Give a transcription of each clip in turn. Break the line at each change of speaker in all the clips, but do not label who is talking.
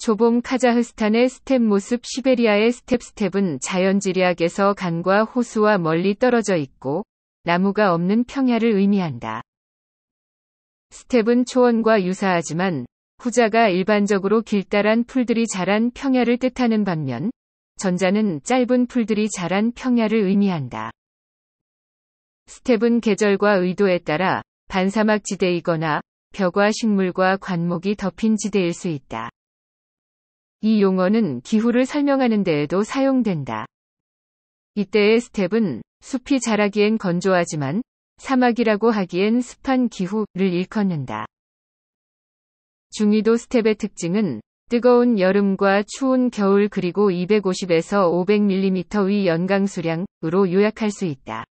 조봄 카자흐스탄의 스텝 모습 시베리아의 스텝 스텝은 자연지리학에서 강과 호수와 멀리 떨어져 있고 나무가 없는 평야를 의미한다. 스텝은 초원과 유사하지만 후자가 일반적으로 길다란 풀들이 자란 평야를 뜻하는 반면 전자는 짧은 풀들이 자란 평야를 의미한다. 스텝은 계절과 의도에 따라 반사막 지대이거나 벼과 식물과 관목이 덮인 지대일 수 있다. 이 용어는 기후를 설명하는 데에도 사용된다. 이때의 스텝은 숲이 자라기엔 건조하지만 사막이라고 하기엔 습한 기후를 일컫는다. 중위도 스텝의 특징은 뜨거운 여름과 추운 겨울 그리고 250에서 500mm 위 연강 수량으로 요약할 수 있다.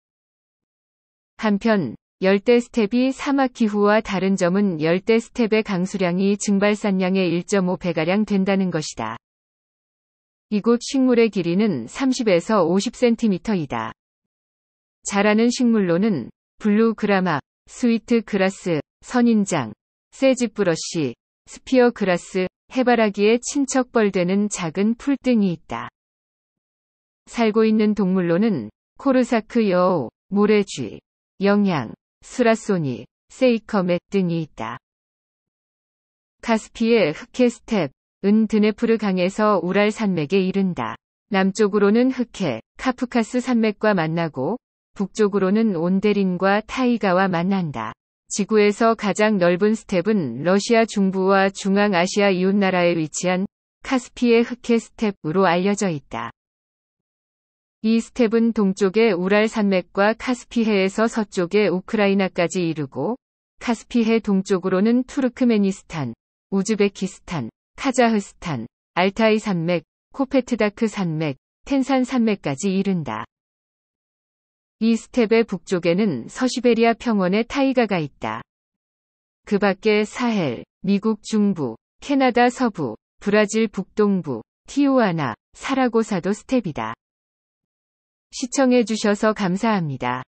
한편 열대 스텝이 사막 기후와 다른 점은 열대 스텝의 강수량이 증발산량의 1.5배가량 된다는 것이다. 이곳 식물의 길이는 30에서 50cm이다. 자라는 식물로는 블루 그라마, 스위트 그라스, 선인장, 세지 브러쉬, 스피어 그라스, 해바라기에 친척벌되는 작은 풀 등이 있다. 살고 있는 동물로는 코르사크 여우, 모래쥐, 영양, 수라소니, 세이커맷 등이 있다. 카스피의 흑해 스텝, 은 드네프르 강에서 우랄 산맥에 이른다. 남쪽으로는 흑해, 카프카스 산맥과 만나고 북쪽으로는 온데린과 타이가와 만난다. 지구에서 가장 넓은 스텝은 러시아 중부와 중앙아시아 이웃나라에 위치한 카스피의 흑해 스텝으로 알려져 있다. 이 스텝은 동쪽의 우랄 산맥과 카스피해에서 서쪽의 우크라이나까지 이르고 카스피해 동쪽으로는 투르크메니스탄, 우즈베키스탄, 카자흐스탄, 알타이 산맥, 코페트다크 산맥, 텐산 산맥까지 이른다. 이 스텝의 북쪽에는 서시베리아 평원의 타이가가 있다. 그 밖에 사헬, 미국 중부, 캐나다 서부, 브라질 북동부, 티오아나, 사라고사도 스텝이다. 시청해주셔서 감사합니다.